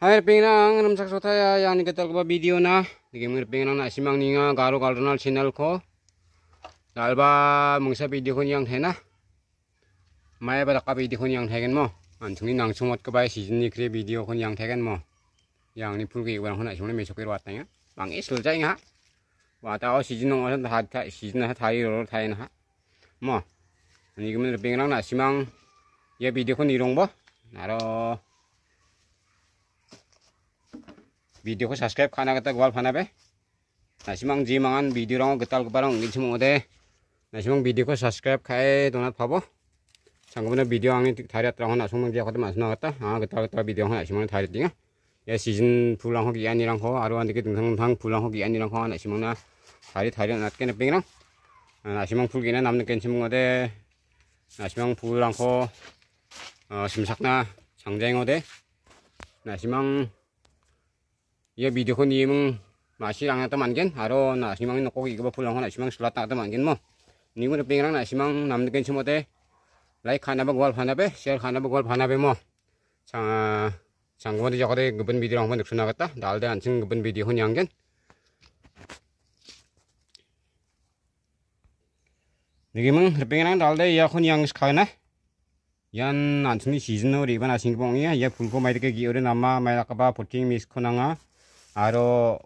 Air pinang nam sak sota ya yang diketel k a video na digimir pinang na simang ninga galo galo nal channel ko dalba m e n g s a video ko yang hena maya pada ka video ko yang tegen mo antungi nang sumot k e ba s i a i n ni k r i video ko yang tegen mo yang ni p u l k i ko na sumne me sokir wat na g y bang isul jai n g a h wa ta o s i e a n o n g o ha ta season ha thai ro o thai na ha mo a d i g e m i r pinang g na simang ya video ko ni rong bo naro ভিডিঅ'খন subscribe খানা কেইটা গোৱাল ফানাবে নাচিমাং যি মাং ভিডিঅ' ৰং গেটাল গোপালং নিজে মোদে নাচিমাং ভিডিঅ'খন ছাবস্ক্ৰাইব খাই তোমাৰ পাব চাংগমানে ভিডিঅ' আমি ঠাইৰ এটা নাচিমাং দিয়া কথা মাছ নাকাটা আ গেটাল গেটাল ভিডিঅ'খন নাচিমানে ঠাইৰ দিয়া ইয়াৰ ছিজন ফুল অংশ গিয়া নিৰাংশ আৰু এনেকৈ দুখন দুখন ফুল অংশ গিয়া নিৰাংশ নাচিমাং না ঠাইৰে ঠাইৰে নাতকৈ নাপিং ৰং নাচিমাং ফুল কিনা নামনে কেনচিমঙতে নাচিমাং ফুল অংশ চিমচাক না চাংজাইঙতে নাচিমাং ya video ko ni mong masih ang teman kan haro na simang nako gi ba pulang na simang sulat na teman kan mo ni ko ping rang na simang nam de kan sumo te lai khana ba gol phana be share khana ba gol phana be mo chang chang ko de jagore gupen video rang ban suna kata dal de anching gupen video hon yang kan ni mang ping rang dal de ya hon yang khana yan anching ni season ori ban asing bong ya ya phul ko mai de gi ore nama mai rakaba poting mis khona nga aro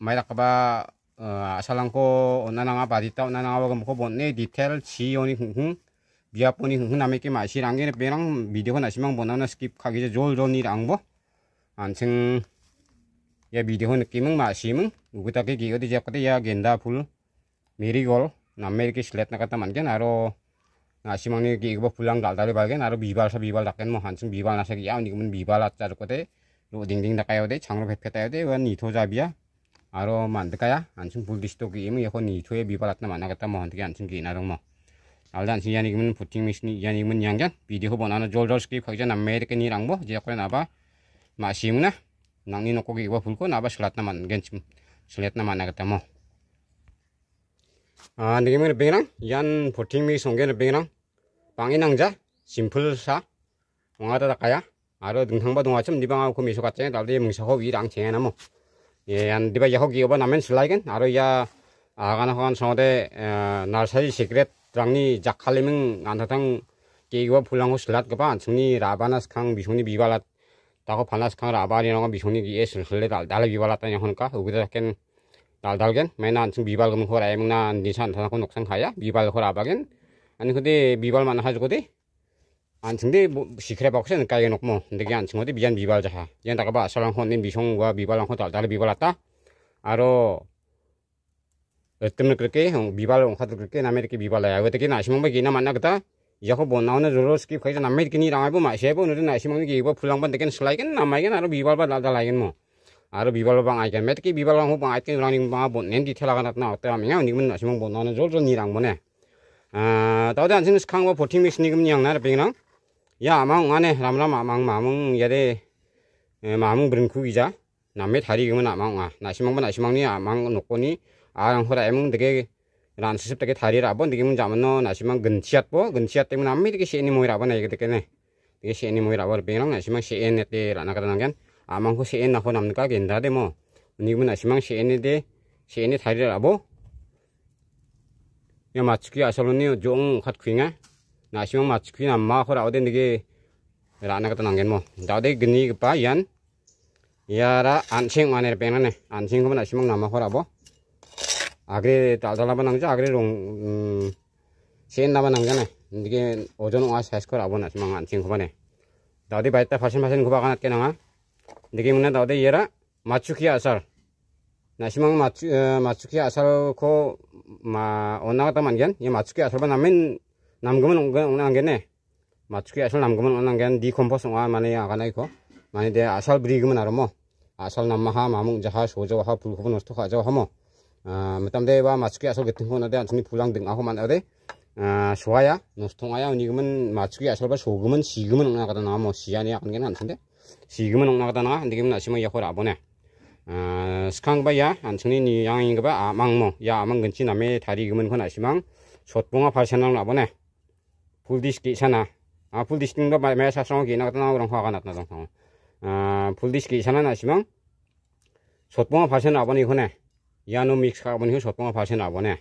may nakaba uh, ah, asalang ko nananga badita nananga wagam ko bonne detail si yoni hunghung 비아폰이 흥나메게 마시랑 게 배랑 미디어 나시망 보나나 스킵 가기제 졸존이 랑보 안층 야 미디어 느낌은 마시면 우그다게 기어디 잡거든 야 겐다 풀 메리골 남메리게 실렛 나갔다 만게 나로 나시망이 기고 불랑 달달이 발게 나로 비발사 비발 닦겠 뭐 한층 비발 나서기 야 니금은 비발 아짜르거든 로딩딩 닦아야 돼 장로 백패 야 돼원 이토 잡이야 아로 만드까야 안층 불디시도 기임이 예혼 이토에 미바랐나 만나겠다 뭐 한테 안층 기나동 뭐 알단 신이안이기면 부팅 미신이 이안이기면 양견 비디오 번안은 졸졸스키 거기자 남매에게 니랑 뭐 지역권 나봐 마시무나 nangni noko gi wa fulko naba selat naman genchim selat naman naga tamo ah ngi mi bengrang yan voting mi songge bengrang pangi nangja simple sa ngada takaya aro ding thang ba dong a chum dibang a kumi so ka cheng dal di mung so ho wi dang cheng namo ye an diba ya ho gi oba namen sulai aro ya a gana ho gan so de e, narsari secret rang ni jak khali mung ngan ta pulang ho sulat ga ban chung ni ra ba nas ni bi ba lat ta ho panas kang ra ba ni nong bi gi es sul dal dal bi ba lat ta yang hon ka ugi da dal dal gen main an chung bi ba ga mung ni san ta ko nok sang kha ya bi ba ga ra ba gen an ko de bi ba ma na 안층대 시크레 박스는 까이놓고 근데 안층어디 미안 미발자 얘 나가봐 사랑 혼내 미성과 미발랑 호 달달 미발았다 아로 어뜸을 그렇게 어, 미발 홍화도 그렇게 남에 이렇게 미발라야 어떻게 나시면 뭐기나 만나겠다 이거 못 나오는 저로 스킵 거기서 남에 이렇게 니랑하고 마시해보 오늘은 나시면 이게 이거 불랑반 되긴 슬라이긴 남아이긴 아로 미발바 달달하긴 뭐 아로 미발로 방 아이긴 매트기 미발랑 호방 아이긴 우랑님 방못 낸디 텔라가 나왔다 하면 니면 나시면 못 나오는 저로 니랑 뭐네 아, 다들 안쓰는 스캉과 보팅 미스니금 양나라 빙랑 야망 안에 람람아 망마망 야데 마망 브른 쿠기자 남의 다리 그면 아망아 나시망만 나시망니 아망 놓고니 아랑 호라 에망 되게 난 수습 되게 다리라 번 되게 문 잡았노 나시망 근치앗 보 근치앗 때문에 남미 되게 시에니 모이라 번 이게 되게네 되게 시에니 모이라 번 배랑 나시망 시에네 때 라나가다는 게 아망 호 시에나 호 남는가 겐다데 뭐 니문 나시망 시에네 데 시에니 다리라 보 야, 마츠키 아살로니요 종 갓퀴nga na matsuki matsukui na ma ho rao den rana kata nanggen mo dao gini geni gepa yan yara ansing mane pengen ne ansing kemana simang nama ho bo agre tal tal apa nangja agre rong mm, sen apa nangja ne dege ojon oa size ko rao na simang ansing kemana dao de baita fasin fasin kuba kanat kenanga dege mana dao de yara matsukui asar 나시망 ko ma 아살코 마 어나가다 만겐 Iya 맞추기 asal 나면 남금은 옹난겠네 맞추기 아실 남금은 옹난겐 니 네 컴포스 와 만에 아가나 이거 만에 대 아살 브리금은 아로모 아살 남마하 마몽 자하 소저하 불고분 노스토 가자 하모 아 담대와 맞추기 아살 같은 거는 대 안중이 불랑 등 하고 만어데 아 좋아야 노스통아야 니금은 맞추기 아살바 소금은 지금은 옹나가다 나모 시안이 안겐 안친데 지금은 옹나가다 나 안되면 아시면 야호 아보네 아, 스캉바 야 안청니 니 양인가 봐 아망모 야 아망근치 남의 다리 금은 건 아시망 솥봉아 발생하는 아보네 풀 디스키 샤나 아 풀디스팅도 매사 성기 나 같은 거랑 화가 났나 좀. 아 풀디스키 샤나 나시면 소통 파신 아버니 이거네. 야노 믹스 아버니 소통 파신 아버네.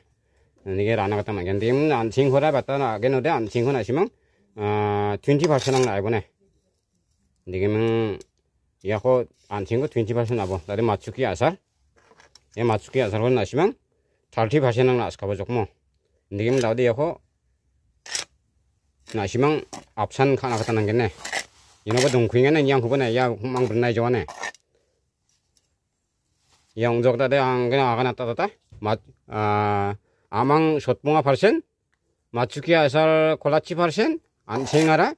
이게 라나 같은 거 근데 안 친구라 봤다 나 근데 안 친구 나시면 아 튠티 파신 나 아버네. 이게 야호 안 친구 튠티 파신 아버. 나리 맞추기 아사. 예 맞추기 아사로 나시면 30% 나스카바 조금. 근데 이게 나도 야호 nasimang apsan kana kata nang kene yino ba dong kwing ene yang kubane yang kumang bun nai jawane yang jokta de ang kene aga nata tata ma amang shot punga parsen ma tsuki asal kolachi parsen an sing ara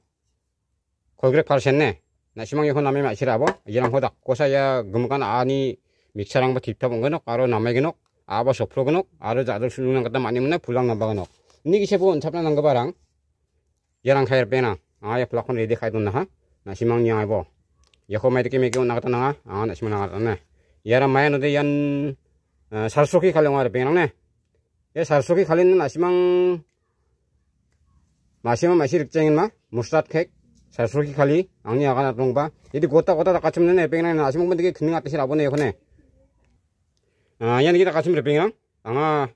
kolgrek parsen ne nasimang yoko namai ma shira bo yirang hoda kosa ya gumukan ani mikserang ba tipta bung kene karo namai kene aba shopro kene aro jadul shunung nang kata mani mune pulang nambang kene ni kise bo on tapna nang kaba rang yarang khair pena a ah, ya plakon redi khai dun ha na simang nyang bo ya ko ah, nah, mai dikime kyo nagata na a na simang nagata na yara mai no de yan eh, sarsoki khale ngare pena ne ya sarsoki khale na simang ma 마시 릭쟁인 마 무스탓 캑 sarsuki kali angni akan atung ba jadi kota kota tak kacim nene na simang mungkin tiga kening atas sih rabone ya kone ah yang kita kacim anga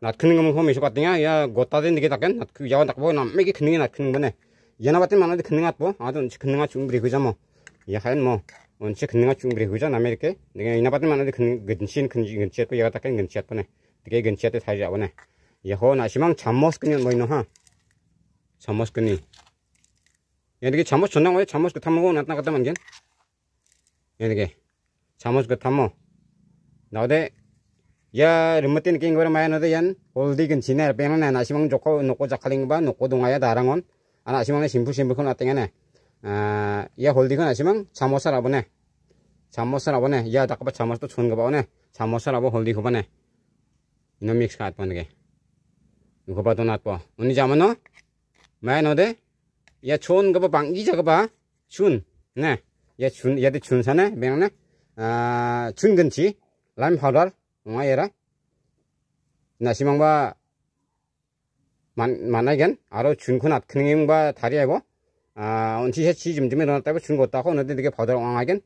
natkuning mung homi shokat tinga ya gota den dikit akan natku jawan takbo nam megi kuning natkuning bane yana batin mana de kuning atbo adon kuning achung beri huja mo ya hain mo onche kuning achung beri huja na merke dikit ina batin mana de kuning genshin kuning genchiat ko ya takan genchiat bane dikit genchiat te thai jawane ya ho na simang chamos kuning mo ino ha chamos kuning ya dikit chamos chonang wa chamos ko thamo natna kata mangen ya dikit chamos ko thamo 나오데 ya rimutin king gora maya nado yan oldi kin s i n erpeng na na simang joko noko jakaling ba noko dongaya darangon ana simang na simpu simpu kuna tengene ya holdi kuna simang samosa rabone samosa rabone ya t a k a p a samosa to chun gaba one samosa rabo holdi kubane ino mix kat p o n g e ino k a b a to nat po uni jamano maya node ya chun k a b a bangi j a k a b a chun ne ya chun ya de chun sane beng ne chun genchi l a m h powder nga era na simang ba 만 만나겐 아로 준코 납 그능행 바 다리에고 아 언티셔 치좀 좀 일어났다 고 준거 따고 어는데 되게 바다로 왕하겐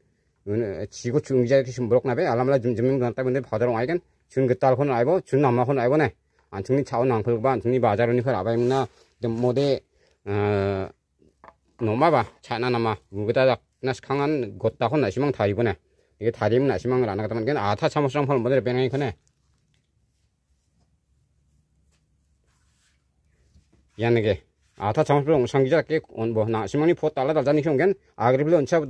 지고 중자 이렇게 좀 모록 나베 알람라 좀좀 일어났다 근데 바다로 왕하겐 준그 딸고는 아이고 준 남마고는 아이고네 안 중니 차원 안 걸고 반 중니 바자로니 헐 아바임나 모데 어 노마바 차나나마 무그다닥 나스 강한 곳 따고 나시망 다 이번에 이게 다리면 나심한 걸안 하다만 그건 아타 참을성 펄 모델 변형이 크네. 야는게 아타 참을성 웅상기자 깨온뭐 나심한이 포 달라 달자니 형겐 아그리블 언차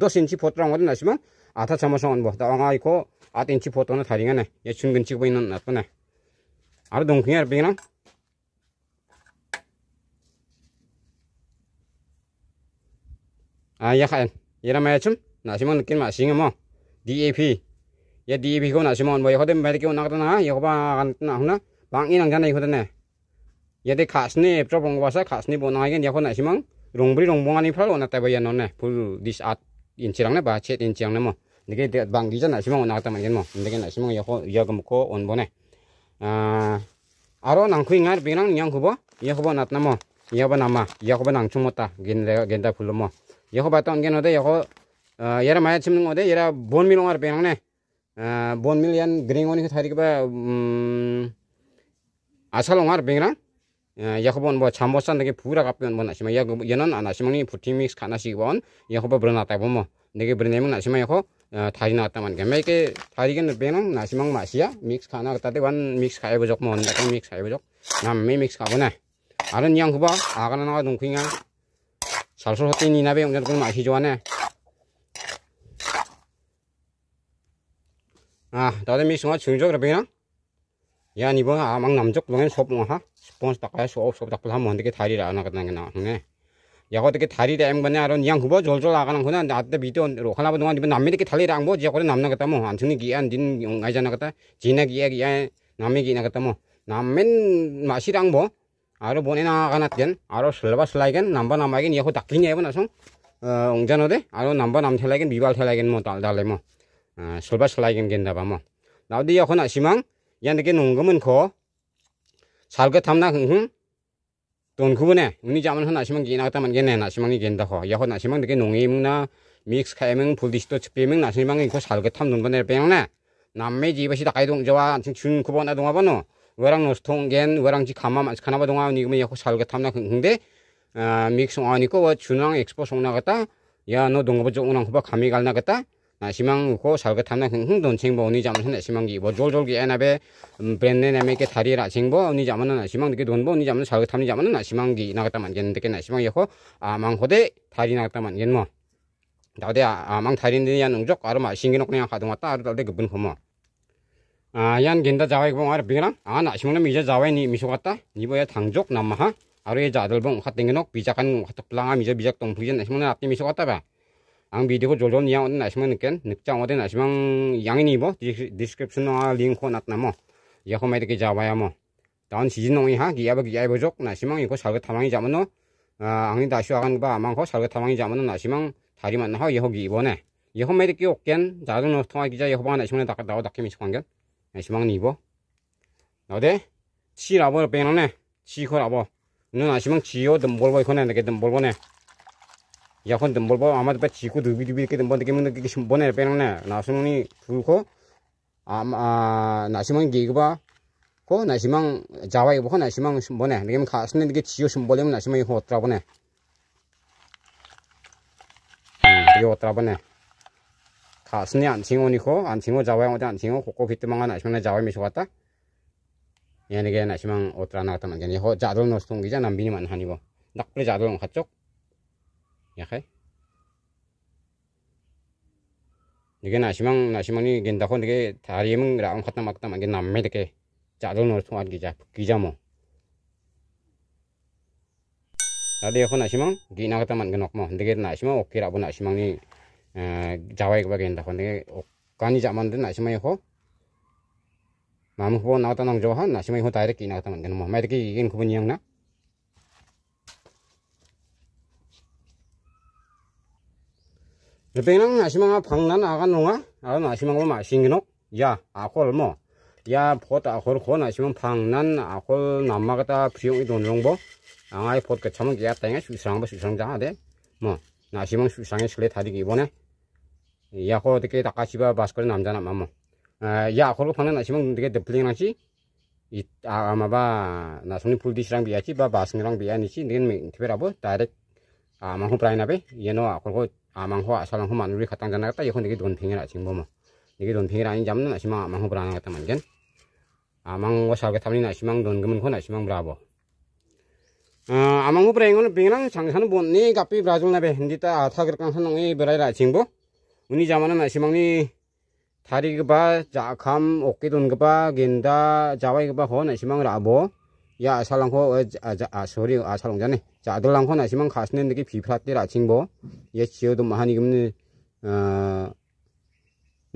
더신치 포트랑 원은 나심한 아타 참을성은 뭐 다왕아 있고 아인치 포트는 다리가네. 얘 중근 찍고 있는 나쁘네. 아르 동풍이 알비나. 아, 약간, 이러면 좀, 나시면 느낌 마시는 뭐. DAP. Ya DAP ko na simon boy hodem mer ke unak na ya ba kan na huna bang inang jan ai hoda ne. Ya de khas ne pro bong ba sa khas ne bona gen ya ko na simon rongbri rongbong ani phal ona tabai no ne full this art in chirang ne ba che in chirang ne mo. Nige de bang gi jan na simon unak ta ma gen mo. Nige na simon ya ko ya gam ko on bo ne. Ah aro nang khuing ar bingang nyang ko bo ya ko na ta mo. Ya ba na ma ya ko ba nang chumota gen le gen da phul mo. Ya ko ba ta on gen ode ya ko yara maya chimnung ode yara bon mil ongar penong ne bon mil yan gring oni thari ba asal ongar bengrang yakobon bo chambosan de pura kapyon bon asima yak yenon anasimani puti mix khana sigwon yakoba brana ta bomo nege brnemung nasima yakho thari na taman ge meke thari gen benong nasimang masia mix khana ta de wan mix khai bojok mon da mix khai bojok nam me mix khabona 아는양후바아가나나가동킹아살솔헛대니나베용전그마시좋아네 아, 다들 미성아 중적으로 비나? 야, 니번 아막 남쪽 동안 소봉을 하? 스폰스 바꿔야 소, 소, 닥불 하면 어떻게 다리를 안 하거든, 그냥. 네. 야, 어떻게 다리를 안 거냐, 아론, 양 후보 졸졸 나가는 거냐, 나한테 믿어, 로컬하고 동안 니번 남미 이렇게 다리를 안 거지, 그래 남는 거다, 뭐. 안 듣는 기야, 니는 용가이잖아, 그다. 지네 기야, 기야, 남미 기나, 그다, 뭐. 남맨 맛이랑 뭐. 아로 보내 나가나, 땐. 아로 슬라바 슬라이겐, 남바 남아이겐, 이거 닦이냐, 이번 나성. 어, 웅자노데? 아로 남바 남탈라이겐, 미발 탈라이겐, 뭐, 달래, 뭐. solba solaygin genda bamo nau di yakon asimang yandike nunggumun ko salga tamna hung donkubu ne uni jaman hon asimang gina taman gena nasimangi genda ko yakon asimang dike nungi mungna mix kaimeng puldishto chpemeng nasimangi ko salga tam nungba ne beng ne namme jibasi dakai dong jawa anting chun kubo na donga bano warang nostong gen warang ji kama man kana ba donga ni gumi yakon salga tamna hung de mix ong ani ko wa chunang expo song na gata ya no dongba jong nang ko ba kami gal na gata simang ko salga tamna hung don chengbo ni jaman sana simang gi bo jol jol gi ana be brand ne me ke thari ra chengbo ni jaman na simang de don bo ni jaman salga tamni jaman na simang gi na ta man gen de ke na simang ye ho a mang ho de thari na ta man gen mo da de a mang thari ni ya nung jok ar ma sing gi nok ne ha dong ta ar da de gun ho mo a yan gen da jawai bong ar bingra a na simang na mi ja jawai ni mi so ta ni bo ya thang jok nam ha aro ye ja dol bong khat ding nok bi ja kan khat plang mi ja bi ja tong phu jen simang na apti mi so ta ba ang video ko joljon yang odin asman ken nikchang odin asmang yang ni bo description na link ko nat namo ya ko mai de jawa ya mo 다운 시진농이 하 기야버 기야버족 나시망 이거 살거 타망이 잡은노 아 앙이 다시 와간 바 망고 살거 타망이 잡은노 나시망 다리만 나하 여기 이번에 여험 메디끼 옥겐 작은 노통화 기자 여호바 나시망에 다 나오 닥게 미치 관견 나시망 니보 나데 치라버 빼는네 치코 라버 눈 나시망 지요 든 몰보 이코네 내게 든 몰보네 ya kon dembol bo amat ba chiku dubi dubi ke dembol ke m e n ke k e shimbon er pen na n a s i m o ni fu l ko am a nasimang gi ba ko nasimang jawa i bo ko nasimang shimbon e ne ngem e ka sne ge chiyo shimbol em nasimang ho tra bo ne yo tra bo ne ka sne an chingo ni ko an chingo jawa mo an chingo ko ko fit mang na shimang jawa mi so ta 얘네게 나시망 오트라 나갔다 만전이 호 자돌 노스통기자 남비니 만하니 뭐 낙불 자돌 갔죠 yake ي i أ خ n لكن ن ا ش م ا n ن ا ش i ا ن n ج ي ن د خ a k لكن ت i ل ي م ر أ r ختم أكتم am ن نامي لكن جالون و ر ث و e ن كيجا كيجامو t a g i j a gi ja k o nak simang, gina kata man genok mo, d i k e n a s h i m a n g oke rabu n a s h i m a n g ni jawa i k u b a g e n dah, konde o kani zaman t e n a s h i m a n g aku, mamu pun nak tanang j o h a n a s h i m a n g aku tarik gina kata man g e n o mo, mereka ingin kubun yang n a lepenang asimang pangnan akan nonga akan asimang lo masing nok ya akol mo ya pot akol kon asimang pangnan akol nama kata piung itu nongbo angai pot kecamang ya tengah susang ba susang jangan deh mo nasimang susangnya selet hari gimana ya kok dikit tak kasih ba baskol namjana mamo ya akol pangnan asimang dikit depling nasi it amaba nasoni pul disrang biaci ba basngerang biani ci dengan men tibera bo direct amang hupraina be yeno akol Amanhu hoa salang homa nuri katang gana kata yehon nigi don pingira cing bomo nigi don pingira ini jamno na simang amang hobra nang kata manjen amang wosal kata mani na simang don gemen hona simang brabo amang hobra engon pingirang cang sanu bon ni kapi brazul na be hindi ta ata gir kang sanang ni berai ra cing bo uni jamana na simang ni tari jakam oki don geba genda jawai geba hona simang brabo ya salang sorry a salang cha do lang khona simang khas nen ki phi phat te ra ching bo ye chiyo do mahani gum ne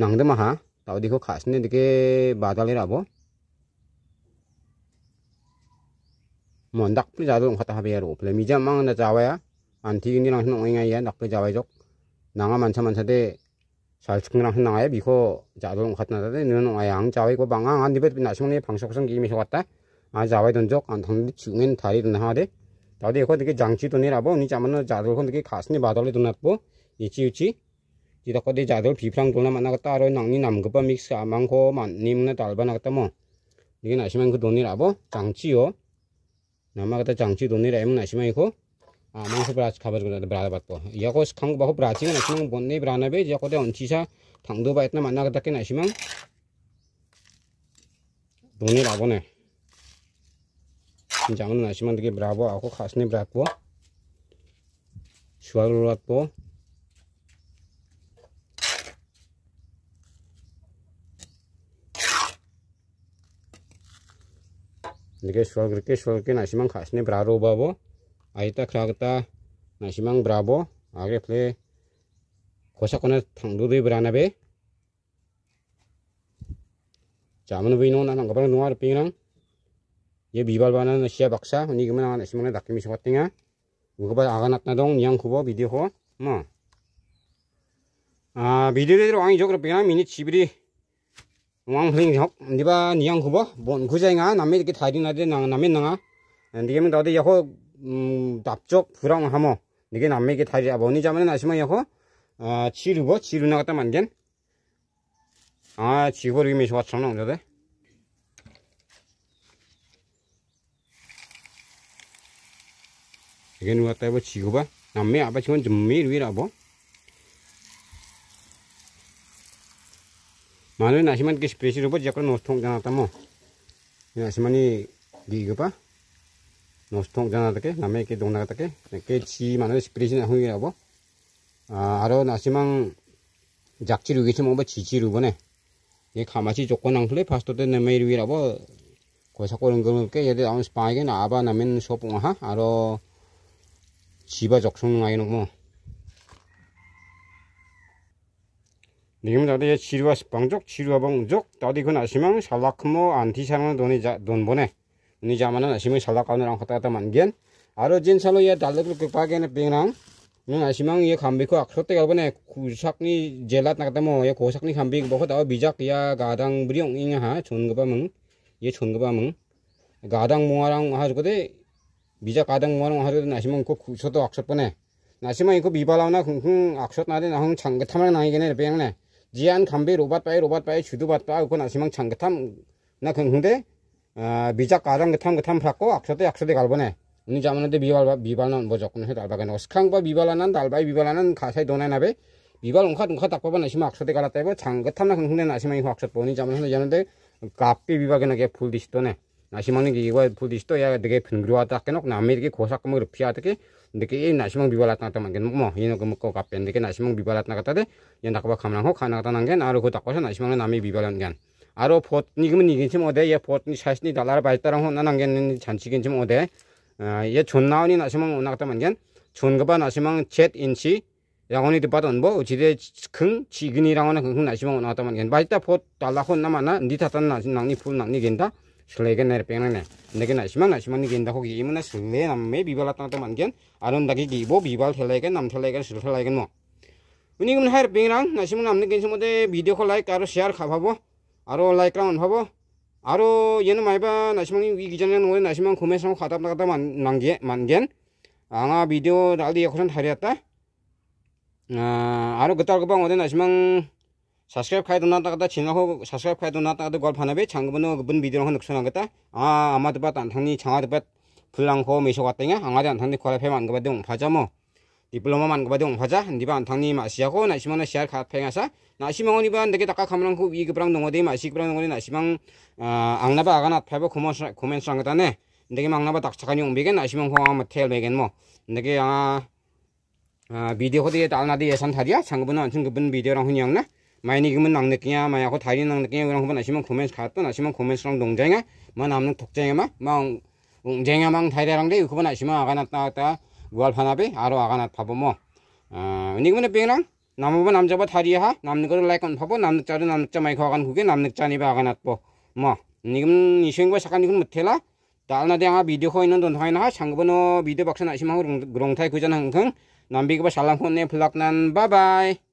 nang de maha taw dikho khas nen ke badale ra bo mon dak pi ja do khata ha be ro ple mi ja mang na ja wa ya an thi ni lang nong ngai ya dak pe ja wa jok nanga man cha man cha de 잘 죽는랑 한나가야 미코 자동 같나다데 너는 아양 자외고 방아 안 디벳 나성네 방석성 기미 해왔다 아 자외 돈적 안 당디 중엔 다리든 하데 다들 여기 되게 장치도 내라고 니 자만은 자들 건 되게 가슴에 바다를 도났고 이치 이치 이다 거기 자들 비프랑 돈나 만나가 따로 낭니 남급바 믹스 아만고 만님나 달바 나갔다 뭐 이게 나시면 그 돈이라고 장치요 남아가다 장치 돈이라 엠 나시면 이거 아망서 브라치 가버지고 브라다 받고 이거 스캉 바고 브라치가 나시면 본네 브라나베 이거 거기 언치사 당도 바이트나 만나가다 게 나시면 돈이라고네 जाऊन नाशी मन की ब्राबो आखो खास नहीं ब्राकपो शुआर उड़ापो देखे स्वर्ग के स्वर्ग के नाशिमांग खास ने ब्रारो बाबो आई तक रागता नाशिमांग ब्राबो आगे फ्ले खोसा कोने थंगदो दे ब्राना बे चामन भी नो ना नंगबर नुआर पीना ye bibal bana no sia baksa ni gemen ana simone dak mi sokat tinga ngo ba aga nat na dong niang khubo video ho ma a video de ro ang jok ro pina mini chibri wang phling jok ni ba niang khubo bon khu jainga na me ki thari na de na na me na nga ndi gemen da de yo dap jok phurang hamo ni ge na me ki thari ja boni jamane na simone yo ho a chiru bo chiru na ga ta man gen a chibori mi sokat chong nong de Again, what I was Chiba. Now, me, I was going to meet with Abo. Manu, Nashiman, get special about Jacob Nostong Janatamo. Nashimani, Gigaba. Nostong Janatake, Nameke Donatake, the Ketchi Manu, Spiration Hungabo. Aro Nashiman Jakchiru, which over Chichiru Bone. 이 가마치 조건 앙클레 파스토데 네메이르 위라보 고사코는 거는 꽤 예데 아운 스파이게 나바 나면 소봉하 아로 집어 적성나이는 뭐. 니금 다들 지루와 십방족 지루와 봉족 다들 그 나시면 샬라크모 뭐 안티상은 돈이 자돈보내니 자만은 나시면 샬라카느랑 갔다 갔다 만겐 아로 진살로 예 달래글 극박게는 빙랑 는 아시망 이 감비코 악소때 가보네 구삭니 젤랏 나갔다 뭐예 고삭니 감비 먹고 뭐, 다와 미작 야 가당 브리용 잉하 존거바멍 이 존거바멍 가당 모아랑 하주거든 비자 가득 모는 하루도 나시면 그 구소도 악수뿐에 나시면 이거 미발하나 흥흥 악수 나대 나흥 참그탐을 나이게네 배양네 지안 감비 로봇 빠이 로봇 빠이 주도 봇 빠이 그 나시면 참그탐 나 흥흥데 비자 가득 그탐 그탐 받고 악수도 악수도 갈보네 우리 자문한테 미발 미발은 뭐 적군 해 달바게네 스캉바 미발하는 달바이 미발하는 가사에 돈에 나베 미발 웅카 웅카 닦아봐 나시면 악수도 갈아 때고 참그탐 나 흥흥데 나시면 이거 악수 보니 자문한테 여는데 갑비 미발게나게 불디시도네 나시망 기 이거 부디시도 야 되게 분그와 딱게놓 남이 되게 고사금 그 피아 되게 되게 이 나시망 비발았 나타 만게 뭐 이노 그 먹고 갑변 되게 나시망 비발았 나가다데 야 나가 가면 호 가나 가다 난게 나로 그 닦고서 나시망 남이 비발한 게 아로 보트니금은 이긴지 뭐데 예 보트니 샤시니 달라 발따랑 혼나 난게 잔치긴지 뭐데 예 존나오니 나시망 오나가다 만게 존가바 나시망 젯 인치 양원이 디바던 뭐 지대 큰 지근이랑은 큰 나시망 오나가다 만게 발따 보 달라 혼나 마나 니 타탄 나신 낭니 풀 낭니 겐다 shulega nere pengna ne ndake na shima nga shima ni genda ho gi na shule na me bibala tang tang mangen aron dake gi bo bibal thelega nam thelega shul thelega mo uni gum her pengna na shima nga amne mode video ko like aro share kha babo aro like ra on babo aro yenu mai ba na shima ni gi jan ne na shima khume sam khatap na kata man nangge mangen anga video dal di ekhon thariata aro gatal ko bang ode na shima subscribe খাই দোনা টাকা চ্যানেল হো সাবস্ক্রাইব খাই দোনা টাকা গল্প হানাবে ছাঙ্গবনো গুবন ভিডিও হন নুকসন হাঙ্গতা আ আমাদের বাত আনথাংনি ছাঙার বাত 불랑 호 미소 같땡 앙아디 안탕니 코라페 만가바데 옹파자모 디플로마 만가바데 옹파자 니바 안탕니 마시하고 나시마나 시알 카페가사 나시망은 이바 내게 다까 카메랑 그 위급랑 농어데 마시급랑 농어데 나시망 아, 앙나바 아가나 페버 코멘스 코멘스 안가다네 내게 망나바 닥차가니 옹베게 나시망 호아 마텔 베겐 모 내게 아 비디오 아, 호디에 달나디 예산 타리야 장급은 완전 급은 비디오랑 훈이 양나 마이니 금은 낙느끼냐 마야고 다리 낙느끼냐 그런 거만 아시면 뭐 고멘 갔던 아시면 고멘스랑 농장에 뭐 남는 독장에 막망 웅쟁에 망 다리랑데 그거만 아시면 아가 났다 갔다 무알 파나비 아로 아가 났 파보 뭐 어, 니금은 빙랑 남은 남자봐 뭐 다리야 남는 거를 라이건 파보 남는 자리 남는 자 마이크 아간 그게 남는 자니 아가 났보 뭐 니금 이생과 사간 니금 못해라 달나 대항아 비디오 거 있는 돈 하이나 상급은 비디오 박사 나시면 그런 그런 타이 그전 항상 남비가 살랑 혼내 블락난 바바이